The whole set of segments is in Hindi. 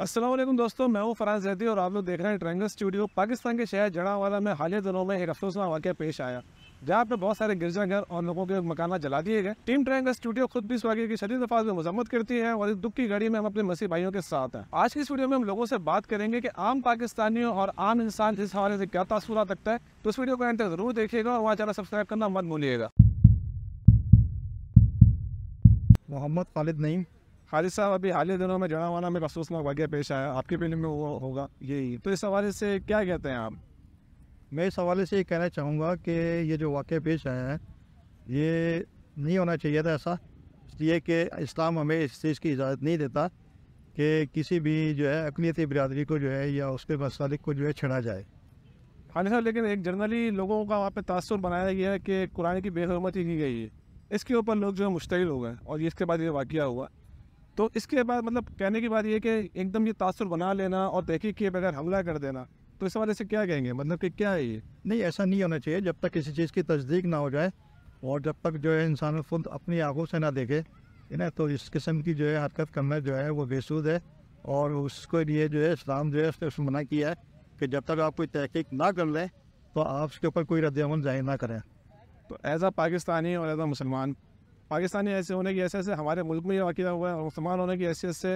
असलम दोस्तों मैं हूँ फराज जैदी और आप लोग देख रहे हैं ट्रैंगल स्टूडियो पाकिस्तान के शहर जड़ावाला में हालिया दिनों में एक अफसोसना वाक्य पेश आया जहाँ पर बहुत सारे गिरजाघर और लोगों के मकाना जला दिए गए टीम ट्रैंगल स्टूडियो खुद भी इस वाक्य की शरीर अफाज में मजम्मत करती है और इस दुख की घड़ी में हम अपने मसीह भाइयों के साथ हैं आज की वीडियो में हम लोगों से बात करेंगे कि आम पाकिस्तानियों और आम इंसान इस हवाले से क्या आ रखता है तो इस वीडियो को एंड तक जरूर देखिएगा और वहाँ चैनल सब्सक्राइब करना मत भूलिएगा मोहम्मद खालिद नईम खालिद साहब अभी हाल ही दिनों में जड़ावाना में अफसोसनाक वाक्य पेश आया आपकी फिल्म में वो होगा यही तो इस हवाले से क्या कहते हैं आप मैं इस हवाले से ये कहना चाहूँगा कि ये जो वाक़ पेश आया है ये नहीं होना चाहिए था ऐसा इसलिए कि इस्लाम हमें इस चीज़ की इजाज़त नहीं देता कि किसी भी जो है अकलीती बरदरी को जो है या उसके मसालिक को जो है छड़ा जाए खालिद साहब लेकिन एक जनरली लोगों का वहाँ पर तासर बनाया गया है कि कुरान की बेहरमती की गई है इसके ऊपर लोग जो है मुश्तिल हो गए और इसके बाद ये वाक़ हुआ तो इसके बाद मतलब कहने की बात ये कि एकदम ये तासर बना लेना और तहकीक किए बगैर हमला कर देना तो इस हवाले से क्या कहेंगे मतलब कि क्या है ये नहीं ऐसा नहीं होना चाहिए जब तक किसी चीज़ की तस्दीक ना हो जाए और जब तक जो है इंसान खुद अपनी आंखों से ना देखे है ना तो इस किस्म की जो है हरकत करना जो है वो बेसूद है और उसके लिए जो है इस्लाम जो है उसने उसमें मना किया है कि जब तक आप कोई तहकीक ना कर लें तो आप उसके ऊपर कोई रद्द अमल जाहिर ना करें तो एज़ आ पाकिस्तानी और एज़ आ मुसलमान पाकिस्तानी ऐसे होने की ऐसे से हमारे मुल्क में ये वाक़ हुआ है और मुसलमान होने की हैसियत से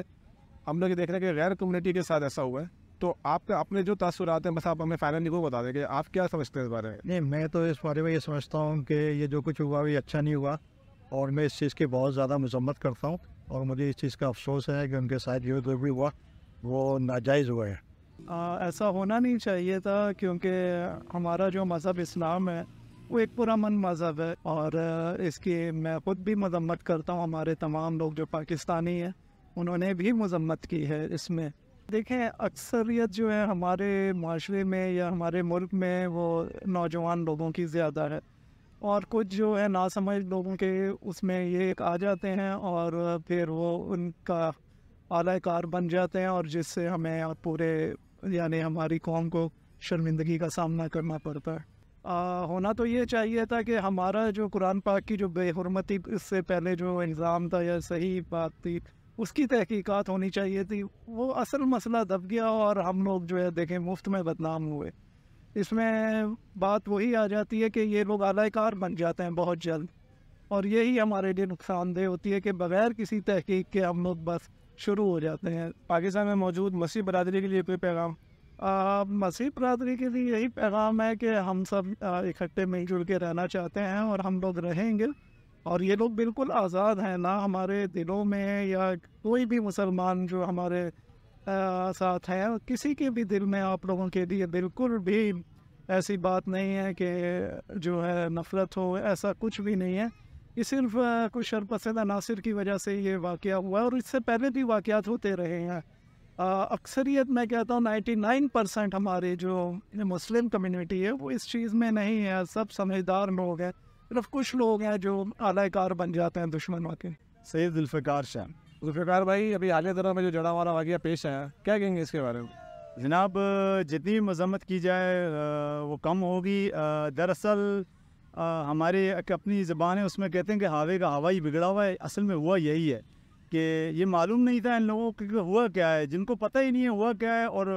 हम लोग देख रहे हैं कि गैर कम्युनिटी के साथ ऐसा हुआ है तो आपका अपने जो तासुरात हैं बस आप हमें फ़ाइनल को बता दें कि आप क्या समझते हैं इस बारे में नहीं मैं तो इस बारे में ये समझता हूँ कि ये जो कुछ हुआ ये अच्छा नहीं हुआ और मैं इस चीज़ की बहुत ज़्यादा मजम्मत करता हूँ और मुझे इस चीज़ का अफसोस है कि उनके साथ जो जो भी हुआ वो नाजायज़ हुआ है आ, ऐसा होना नहीं चाहिए था क्योंकि हमारा जो मज़हब इस्लाम है वो एक पूरा मन मज़हब है और इसकी मैं ख़ुद भी मजम्मत करता हूँ हमारे तमाम लोग जो पाकिस्तानी हैं उन्होंने भी मजम्मत की है इसमें देखें अक्सरियत जो है हमारे माशरे में या हमारे मुल्क में वो नौजवान लोगों की ज़्यादा है और कुछ जो है नासमझ लोगों के उसमें ये एक आ जाते हैं और फिर वो उनका आला कार बन जाते हैं और जिससे हमें और पूरे यानी हमारी कौम को शर्मिंदगी का सामना करना पड़ता है होना तो ये चाहिए था कि हमारा जो कुरान पाक की जो बेहरमती इससे पहले जो इल्ज़ाम था या सही बात थी उसकी तहकीकात होनी चाहिए थी वो असल मसला दब गया और हम लोग जो है देखें मुफ्त में बदनाम हुए इसमें बात वही आ जाती है कि ये लोग आलाकार बन जाते हैं बहुत जल्द और यही हमारे लिए नुकसानदेह होती है कि बग़ैर किसी तहकीक के हम लोग बस शुरू हो जाते हैं पाकिस्तान में मौजूद मसीह बरदरी के लिए कोई पैगाम मसीह बरदरी के लिए यही पैगाम है कि हम सब इकट्ठे मिलजुल के रहना चाहते हैं और हम लोग रहेंगे और ये लोग बिल्कुल आज़ाद हैं ना हमारे दिलों में या कोई भी मुसलमान जो हमारे आ, साथ हैं किसी के भी दिल में आप लोगों के लिए बिल्कुल भी ऐसी बात नहीं है कि जो है नफ़रत हो ऐसा कुछ भी नहीं है ये सिर्फ कुछ शरपसंद अनासर की वजह से ये वाक़ हुआ और इससे पहले भी वाक़ होते रहे हैं अक्सरियत मैं कहता हूँ नाइन्टी नाइन परसेंट हमारे जो मुस्लिम कम्युनिटी है वो इस चीज़ में नहीं है सब समझदार लोग हैं सिर्फ कुछ लोग हैं जो अलाकार बन जाते हैं दुश्मन वाकई सैद जुल्फ़ार शाह जुल्फ़ार भाई अभी हालिया तरह में जो जड़ा वाला वाक्य पेश आया क्या कहेंगे इसके बारे में जनाब जितनी मजम्मत की जाए वो कम होगी दरअसल हमारे अपनी ज़बान है उसमें कहते हैं कि हावे का हवा ही बिगड़ा हुआ है असल में हुआ यही है कि ये मालूम नहीं था इन लोगों को हुआ क्या है जिनको पता ही नहीं है हुआ क्या है और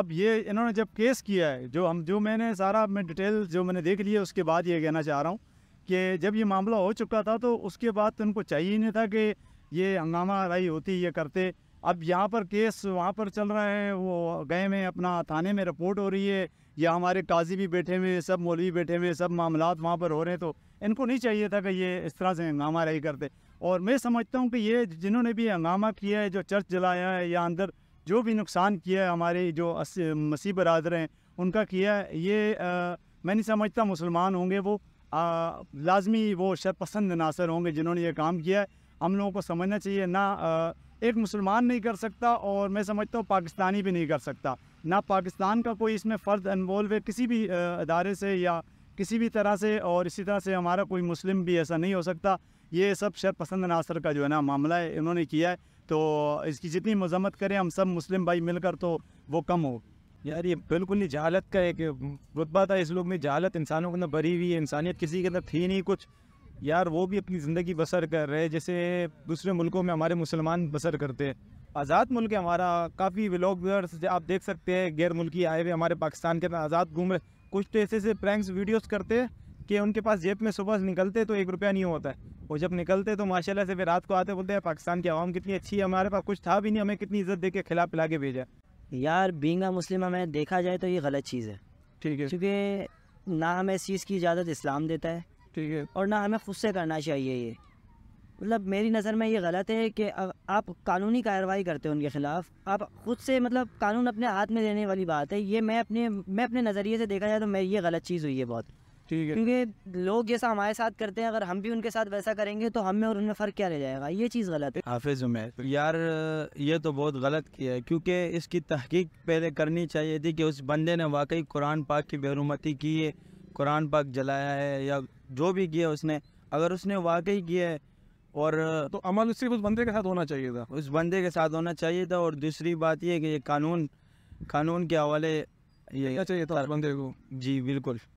अब ये इन्होंने जब केस किया है जो हम जो मैंने सारा मैं डिटेल जो मैंने देख लिया उसके बाद ये कहना चाह रहा हूँ कि जब ये मामला हो चुका था तो उसके बाद तो इनको चाहिए ही नहीं था कि ये हंगामा राई होती ये करते अब यहाँ पर केस वहाँ पर चल रहा है वो गए में अपना थाने में रिपोर्ट हो रही है या हमारे काजी भी बैठे हुए सब मौलवी बैठे हुए सब मामला वहाँ पर हो रहे हैं तो इनको नहीं चाहिए था कि ये इस तरह से हंगामा राई करते और मैं समझता हूँ कि ये जिन्होंने भी हंगामा किया है जो चर्च जलाया है या अंदर जो भी नुकसान किया है हमारे जो मसीह बरदर हैं उनका किया है ये आ, मैं नहीं समझता मुसलमान होंगे वो आ, लाजमी वो शरपसंद नासर होंगे जिन्होंने ये काम किया है हम लोगों को समझना चाहिए ना आ, एक मुसलमान नहीं कर सकता और मैं समझता हूँ पाकिस्तानी भी नहीं कर सकता ना पाकिस्तान का कोई इसमें फ़र्द इन्वॉल्व है किसी भी अदारे से या किसी भी तरह से और इसी तरह से हमारा कोई मुस्लिम भी ऐसा नहीं हो सकता ये सब शर पसंद नासर का जो है ना मामला है इन्होंने किया है तो इसकी जितनी मजम्मत करें हम सब मुस्लिम भाई मिलकर तो वो कम हो यार ये बिल्कुल ही जहालत का एक रुतबा था इस लोग में जहालत इंसानों के अंदर भरी हुई है इंसानियत किसी के अंदर थी नहीं कुछ यार वो भी अपनी ज़िंदगी बसर कर रहे जैसे दूसरे मुल्कों में हमारे मुसलमान बसर करते हैं आज़ाद मुल्क है हमारा काफ़ी व्लॉगर्स आप देख सकते हैं गैर मुल्की आए हुए हमारे पाकिस्तान के अंदर आज़ाद घूम रहे कुछ तो ऐसे ऐसे प्रैंक्स वीडियोस करते हैं कि उनके पास जेब में सुबह निकलते तो एक रुपया नहीं होता है वो जब निकलते तो माशाल्लाह से फिर रात को आते बोलते हैं पाकिस्तान की आवाम कितनी अच्छी है हमारे पास कुछ था भी नहीं हमें कितनी इज्जत दे के खिला पिला के भेजा यार बींगा मुस्लिम हमें देखा जाए तो ये गलत चीज़ है ठीक है क्योंकि ना हमें इस चीज़ की इजाज़त इस्लाम देता है ठीक है और ना हमें खुद से करना चाहिए ये मतलब मेरी नज़र में ये गलत है कि आप कानूनी कार्रवाई करते हैं उनके ख़िलाफ़ आप ख़ुद से मतलब कानून अपने हाथ में देने वाली बात है ये मैं अपने मैं अपने नज़रिए से देखा जाए तो मैं ये गलत चीज़ हुई है बहुत ठीक है क्योंकि लोग जैसा हमारे साथ करते हैं अगर हम भी उनके साथ वैसा करेंगे तो हमें और उनमें फ़र्क क्या रह जाएगा ये चीज़ गलत है हाफिज़ उमेर यार ये तो बहुत गलत किया है क्योंकि इसकी तहकीक पहले करनी चाहिए थी कि उस बंदे ने वाकई कुरान पाक की बेरुमती की है कुरान पाक जलाया है या जो भी किया उसने अगर उसने वाकई किया है और तो अमल सिर्फ उस बंदे के साथ होना चाहिए था उस बंदे के साथ होना चाहिए था और दूसरी बात यह कि ये कानून कानून के हवाले ये चाहिए था बंदे को जी बिल्कुल